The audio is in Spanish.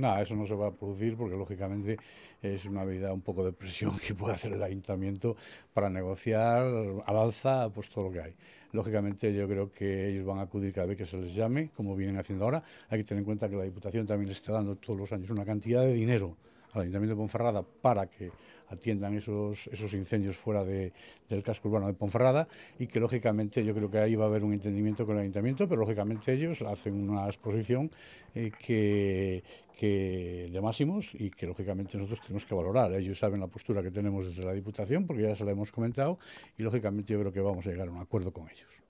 No, eso no se va a producir porque lógicamente es una medida un poco de presión que puede hacer el ayuntamiento para negociar al alza pues todo lo que hay. Lógicamente yo creo que ellos van a acudir cada vez que se les llame, como vienen haciendo ahora. Hay que tener en cuenta que la Diputación también les está dando todos los años una cantidad de dinero al Ayuntamiento de Ponferrada para que atiendan esos, esos incendios fuera del casco urbano de Ponferrada y que lógicamente yo creo que ahí va a haber un entendimiento con el ayuntamiento, pero lógicamente ellos hacen una exposición eh, que, que de máximos y que lógicamente nosotros tenemos que valorar. Ellos saben la postura que tenemos desde la Diputación porque ya se la hemos comentado y lógicamente yo creo que vamos a llegar a un acuerdo con ellos.